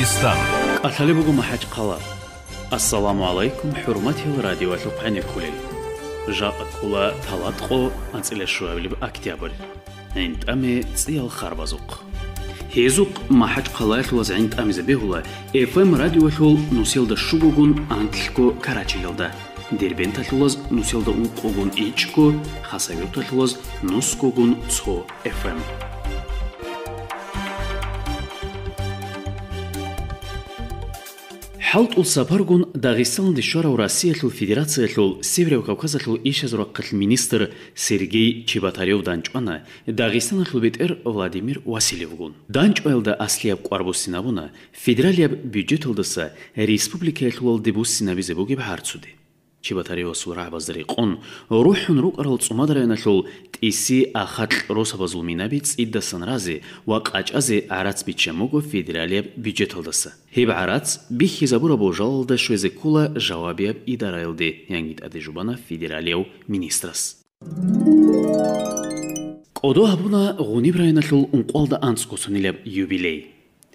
Дагестан. Асалибугум хачкала. Ассаламу алейкум, хурматил радио Алупанев хулей. Жапакула талатхо ацелешуавлиб октябрь. Энд ами циял харбазук. هيزوق ما حج قلايل وزعين تأمي زبيهولا اف ام راديو هول نوسيل دا شوغوغون انتلكو كاراتشي يلدا дербен талуаз нусилда укогун ичко хасавют талуаз нускогун цо фм Халт ул сапаргун Дагестан дешора у Россия тул Федерация министр Сергей Чебатарев данчмана Дагестан хлубет эр Владимир Василевгун. Данч ойлда аслияб куарбус синабуна Федералияб бюджет улдыса Республика тул ал дебус синабизе буге чибатариос урабазри қон рухун руқро цумадрена шул тиси ахатро сабазул минаби цид да санрази ва қачазе арац бичемуго федералия бюджетлдас хиб арац би хизабура божалда шезе кула жавабиб идараилди янгит адежубана федералиев министрас кодо абуна гуни брайна шул унқвалда анцкосунилеб юбилей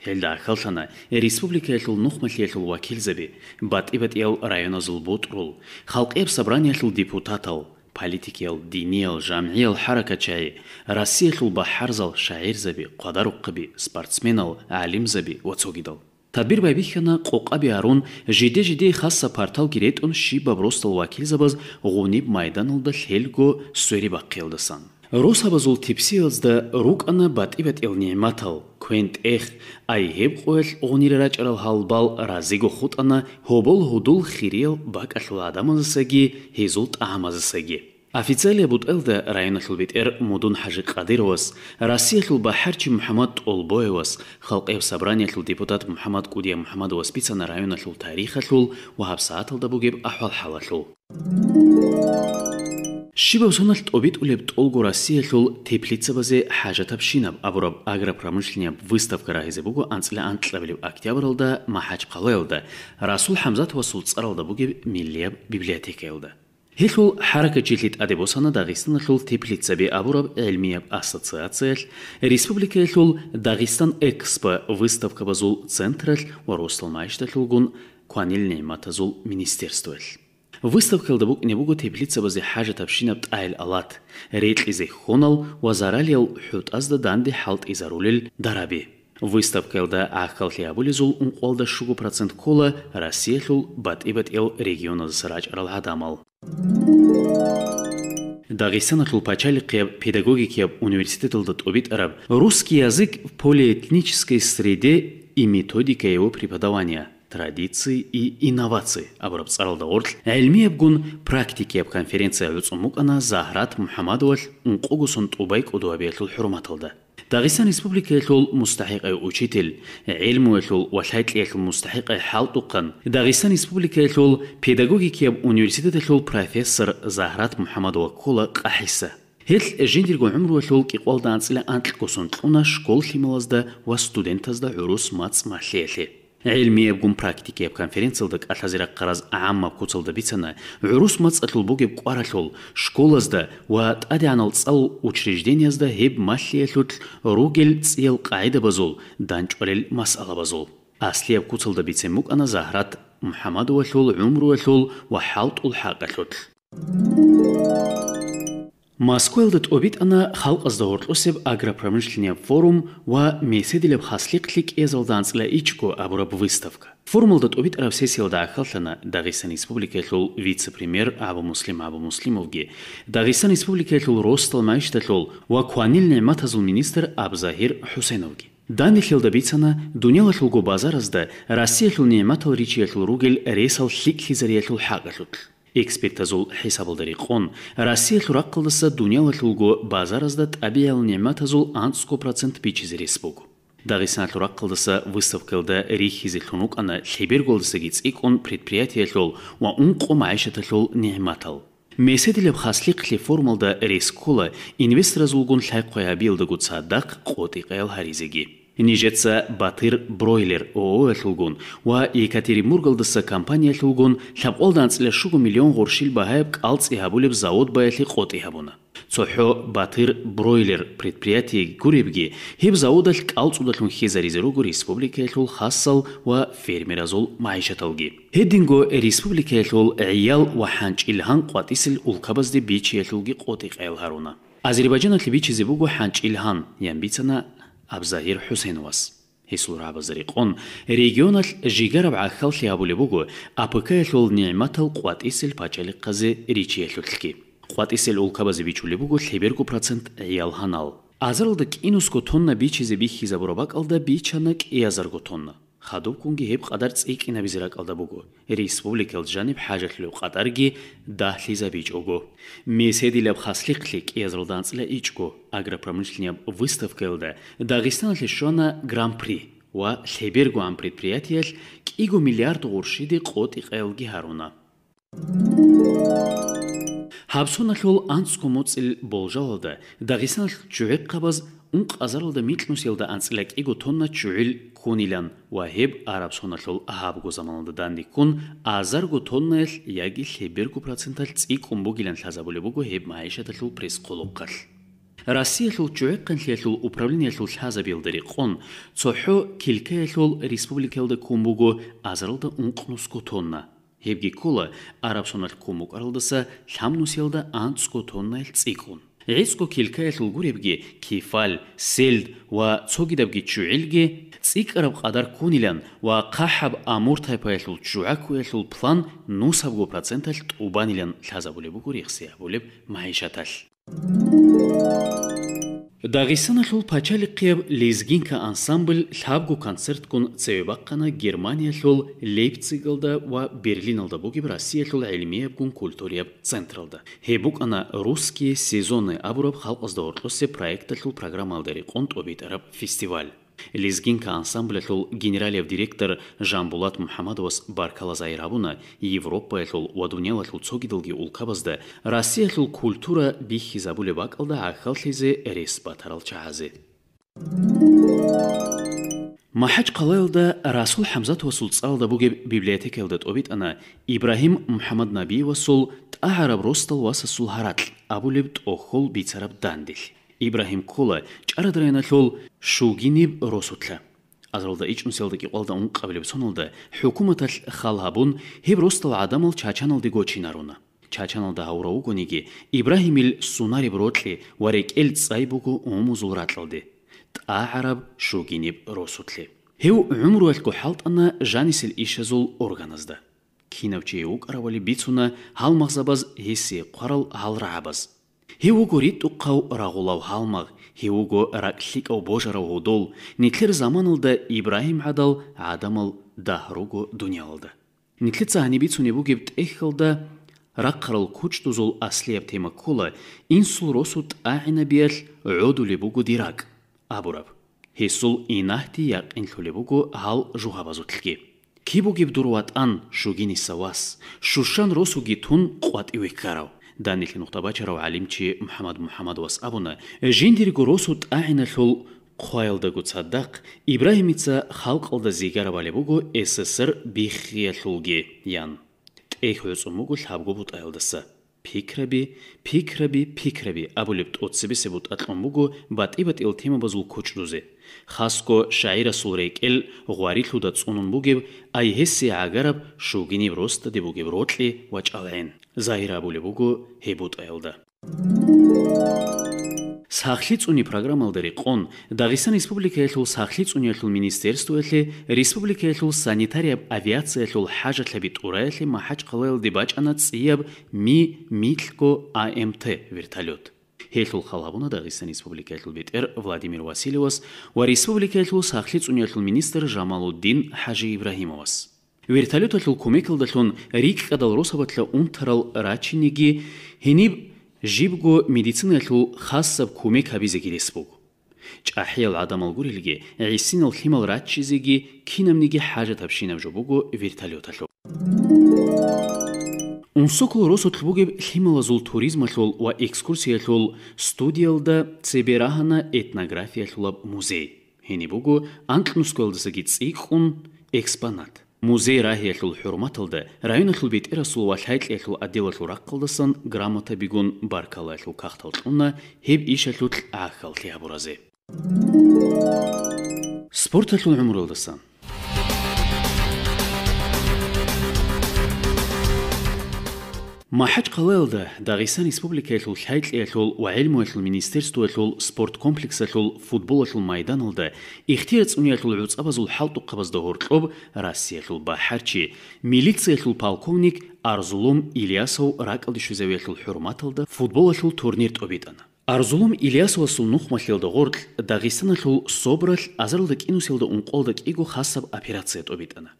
Элда халхана республикаятыл нухмахиятыл вакилзаби батыбат ял районазыл бутрул халк эб собраниятыл депутатал политикел динел жамиел харакачай россиятыл бахарзал шаирзаби қадарукқаби спортсменал алимзаби вацогидал тадбир байбихана қоқаби арун жиде жиде хаса партал гиретун ши бабростал вакилзабаз ғуниб майданылда хелго суэри баққелдасан рус абазул типсиелзда рук ана батыбат эл неъматал კვენტეხ აი ჰებყოელ ოღნირერა ჭრალ ჰალბალ რაზიგო ხუტანა ჰობოლ ჰუდულ ხირიელ ბაკაშლა ადამოზესეგი ჰეზულტ ამაზესეგი Официалия бутэлда район хлбитер модун хажи Кадировас, Россия хлба харчи Мухаммад Толбоевас, халкев собрание хл депутат Мухаммад Кудия Мухаммадовас пицана район хл тарихал хл ва хабсатал да бугеб ахвал халал хл. შიბოსონალ ტობიტ ულებ ტოლგორა სიეხულ თეფლიცაბაზე ჰაჟათაბ შინაბ აბურაბ აგროპრომიშლნიაბ ვისტავკა რაიზებ უგო ანწლე ანტლაბილებ აქტიაბრალდა მაჰაჯყალელდა რასულ ჰამზათ ვასულ წრალდა ბუგი მილიაბ ბიბლიოთეკაელდა ჰიხულ ჰარაკა ჯილით ადებოსანა დაღისტან ხულ თეფლიცაბი აბურაბ ელმიაბ ასოციაციელ რესპუბლიკა ხულ დაღისტან ექსპო ვისტავკა ბაზულ ცენტრალ ვა როსტალ მაიშტა ხულგუნ ქვანილნი მათაზულ მინისტერსტოელ выставкал да бук не бугу теплица базе хажа тапшина алат. Рейт изе хонал вазаралил хют азда данди халт изарулил дараби. Выставкалда ахалхиабулизул унқуалда шугу процент кола рассехул бат ибат ил региона засрач ралхадамал. Дагестан атлупачали кеб педагоги кеб университет лдат обит араб. Русский язык в полиэтнической среде и методика его преподавания – традиции и инновации абырып сарылдаурл әлми эбгун практики эб конференция өцумук ана захрат мухаммадовал ункугусын тубайк удуабиэлл хурматылды داغستان ريسبوبليك يلول مستحق أي أوشيتل علم يلول والحيت يلول مستحق أي حال تقن داغستان ريسبوبليك يلول بيداغوغيك يب أونيورسيتة يلول بروفيسور زهرات محمد وكولا قحيسة هل جندر قو عمر وحول كي قول دانس إلى أنتل قصنطلونا شكول خيمالازدا وستودنتازدا عروس ماتس محليلي علمي بقوم براكتيكي بكان فرنسلدك أتلازيرا قراز عامة بكوتلدا بيتنا عروس متصل بوجب قارتل شكولزدا وتأدي عن الصل وتشريجدينيزدا هيب ماشي لوت روجل تسيل قاعدة بزول دانش وريل مسألة بزول أصلي بكوتلدا بيتموك أنا زهرات محمد وشول عمر وشول وحالت الحاقة لوت Москвалдд обит ана халк аздаорлусев агропромышленный форум ва меседелев хасликлик эзолданцла ичко абураб выставка. Формулдат обит равсесилда ахаллана Дагыстан Республикалул вице-премьер Абу Муслим Абу Муслимовги, Дагыстан Республикалул Росталмашталул ва куанил нематазул министр Абзахир Хусейновги. Дани хилда бицана дуняла хилгу базаразда Россия хил нематал ричи хил ругел рейсал хик хизария хил хагахлутл. эксперт азул хисабылдыри қон россия хурак кылдысы дуня базар базаразда табиал немат азул антско процент бичизи респугу дагы санатлурак кылдысы выставкалда рихизи хунук ана шебер голдысы гицик он предприятие лол ва ун қомайшата лол хасли меседилеб хаслик реформалда рескола инвестор азулгун шай қоя билдыгу цаддақ қотиқаял харизеги Нижеца Батыр Бройлер ООО элхулгун ва Екатеринбург алдысы компания элхулгун лабол данцле шугу миллион горшил баҳайб алц иҳабулеб завод баэли қоти ҳабуна. Цохё Батыр Бройлер предприятие гуребги хеб заводал алцудалун хезаризерогу республика элхул хассал ва фермеразул маишаталги. Хединго республика элхул иял ва ҳанч илҳан қуатисил улкабазди бичи элхулги қоти қайлҳаруна. азербайҷан атлибичи зебугу ҳанчилҳан ямбицана აბზაჰირ ჰუსეინოვას ისურ აბზარი ყონ რეგიონალ ჟიგერავ ახალხი აბულებუგუ აპკაილულ ნიმათალ ყვატისილ ფაჭალი ყაზე რიჩიელულკი ყვატისილ ულკაბაზე ბიჩულებუგუ ლებერკუ პროცენტ აიალ ჰანალ აზრლდი კინუსკუ თონნა ბიჩიზე ბიხიზაბურობა ყალდა ბიჩანაკ ეაზარგუ თონნა ხადოვკუნგი ჰებ ყადარ წიკინაბი ზრაკალდაბუგო რესპუბლიკელ ჯანიბ ჰაჯათლუ ყატარგი დაჰლიზა ბიჭუგო მესედილებ ხასლიყლი კიაზრულდან წლე იჭგო აგროპრომისლნია ვისტოვკელდა დაღისტანში შონა გრანპრი ვა ლებერგო ამ პრედპრიატიელ კიგო მილიარდ ღურშიდი ყოტი ყელგი ჰარუნა ჰაბსუნახოლ ანცკომოცილ ბოლჟალდა დაღისტანში ჯუეკ ყაბაზ უნ ყაზარულდა მიტნუსელდა ანცლეკ იგო თონნა ჯუილ хунилан ва хеб араб сонашол ахаб го заманда данди кун азар го тоннел яги хебер го процентал ци кумбу гилан лазабуле бу го хеб майша талу прес колу кал Россия хул чуек кан хелул управление хул хаза билдери кун цохо килке хул республикал да кумбу го азарл да ун кунус го тонна хебги кула араб сонал кумук арлдаса хамнусел да анц го тоннел ци кун ისკო ქილკაელ უგურებგი ქიფალ სელდ ვა ცოგიდებგი ჩუილგი ციკრავ ყადარ კუნილან ვა ყაჰაბ ამურთაი ფაილულ ჩუაკუ ესულ პლან ნუსაბგო პროცენტალ ტუბანილან ლაზაბულებ უგურიხსი აბულებ მაიშათალ Thank you. Дағисан ахыл пачалик қиев лезгинка ансамбль лхабгу концерт күн цевебаққана Германия хол Лейпцигалда ва Берлиналда бугиб Россия хол әлмееп күн культуриеп централда. Хебук ана русские сезоны абурап халқ аздауырлысы проекта хол программалдары қонт обейтарап фестиваль. Лизгинка ансамбль ол генералев директор Жамбулат Мухамадовас баркала зайрабуна Европа ол уадунела ол цогидылги улкабызды Россия ол культура бихизабуле бакалда ахалхизе респатаралчаазы. Махач қалайылда Расул Хамзат осыл цалда бүгі библиотек әлді тобит ана Ибрахим Мухаммад Наби осыл Тахараб Ростал васы сұл харатл, абулеп тохол бицарап дандил. ибраҳимкула чӀарадрайнахьол шугиниб росутла азралда ичун селда киқалда ун қаблебсоналда ҳукуматал халҳабун ҳеб ростал адамал чачаналди гочинаруна чачаналда ҳавравугуниги ибраҳимил сунариб ротли варекӀел цайбугу умузул ратлалди тӀаъараб шугиниб росутли ҳев умру алку ҳалтана жанисил ишазул органазда кинавчиеук аравали бицуна ҳалмахзабаз ҳисси қарал ҳалраъабаз Хевугори туқау рағулау халмақ, хевуго ракликау божарау ғудол, нетлер заман алда Ибраим адал, адам ал дахруго дуня алды. Нетлі цаханебі цунебу кепт эх алда, рақ қырыл куч тузул аслияп тема кола, инсул росут ағына биял ғуду лебугу дирак, абурап. Хесул инахти яқ инху лебугу хал жуғабазу тілге. Кебу кеп дуруат ан шугини савас, шушан росу гитун қуат ивек қарау. данил нухтабачаров алимчи мухаммад мухаммад вас абуна жиндир гуросу таина хул қойылды гуцадақ ибраимица халқылды зигаравале бугу ссср бихия хулги ян эхөзумугу лабгу бутайлдысы ფიქრები, ფიქრები, ფიქრები, აბოლებთ ოცებისებულ ატყმუგო ბატიბატილ თემაბაზულ კოჭრუზე. ხასკო შაირა სულ რეკელ ღვარი ხუდა წუნუნბუგებ აი ჰესე აგარაბ შუგინი როსტ დებუგებ როტლი ვაჭალენ. ზაირა აბოლებუგო ჰებუტელდა. Thank you. სახელმწიფო პროგრამალდერი ყონ დაღისტანის რესპუბლიკაელთულ სახელმწიფო მინისტერიოსთვე რესპუბლიკაელთულ სანიტარია ავიაციაელთულ ჰაჯათლები ტურაელი მაჰაჯყლელ დიბაჭანა წიებ მი მილკო აემთ ვერტალიოტ ჰელთულ ხალაბუნა დაღისტანის რესპუბლიკაელთულ ბიტერ ვლადიმირ ვასილევოს ვა რესპუბლიკაელთულ სახელმწიფო მინისტერ ჟამალუდინ ჰაჯი იბრაჰიმოვას ვერტალიოტ თულ კომიკელ დაშონ რიკ ყადალ როსაბათლა უნტრალ რაჩინიგი ჰინი жибгу медицинэлу хассаб кумекабизегилесбуг чахил адамалгурилги исинэл химал ратчизиги кинамниги хажа тапшинэмжобугу вертолёталу унсукл росотлбуг химал зул туризмэлу ва экскурсиялу студиялда цибераана этнографиялу музей хенибугу анкнусколдсагицихун экспонат Музей рахиахил хурматылды, районахил бет ирасул вашайтлахил адилахил раққылдысын грамота бигун баркалахил қақталтынна, хеб ишахил ахалтия буразы. Спорт ахил умрылдысын. Махач Қалелда Дағистан Республикасы Хайтли Эхул ва Илму Эхул Министерству Эхул спорт комплекс Эхул футбол Эхул майдан алды. Ихтиец униятул уцабазул халту қабазда хорқуб Россия Эхул бахарчи. Милиция Эхул полковник Арзулум Ильясов ракалдыш үзәве Эхул хурмат алды. Футбол Эхул турнир тобидан. Арзулум Ильясов сул нухмах елда хорқ Дағистан Эхул собрал азарлык инус елда унқолдык иго хасаб операция тобидана.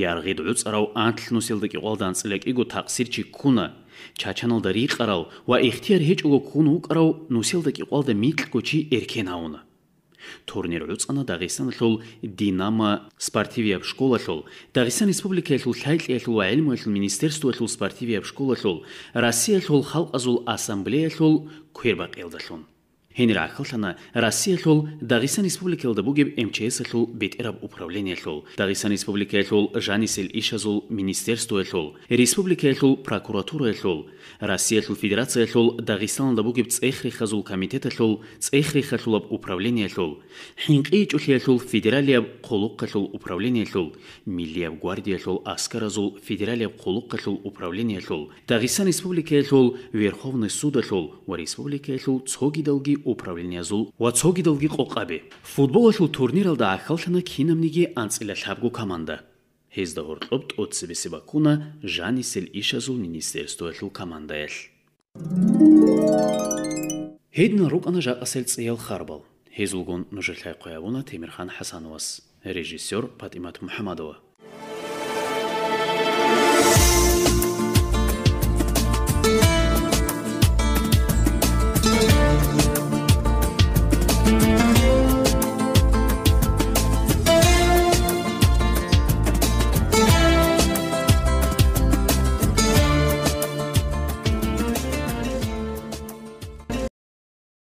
იარღი დუწრავ ანთლნუსილდი ყვალდან წლეკი გუ თაქსირჩი ქუნა ჩაჩანალდა რიყრავ ვა ეხთიარ ჰეჭ უგო ქუნ უყრავ ნუსილდი ყვალდა მიტლ გუჩი ერქენაუნა турнир уцна дагыстан лул динамо спортивия школа лул дагыстан республика лул хайл ялу алим ойл министерству лул спортивия школа лул россия лул халқ азул ассамблея лул квербакелда лун генерал хылтана россия хул дагыстан республикалды бугеп мчс хул бетерап управление хул дагыстан республика хул жанисел ишазул министерство хул республика хул прокуратура хул россия хул федерация хул дагыстанда бугеп цехри хазул комитет хул цехри хазул управление хул хинки чул хул федералия кулук хул управление хул милия гвардия хул аскар хул федералия кулук хул управление хул дагыстан республика хул верховный суд хул республика хул цоги долги управлениязул вацогидалги қоқаби футболашул турниралда ахалшана кинамниги анцила шабгу команда ҳезда ҳуртоб тӯтсибиси бакуна жани селишазул министерствояшул командаяш ҳедна рукана жаъасел циял харбал ҳезулгон нушашай қоявона темирхан ҳасановас Режиссер патимат муҳамадова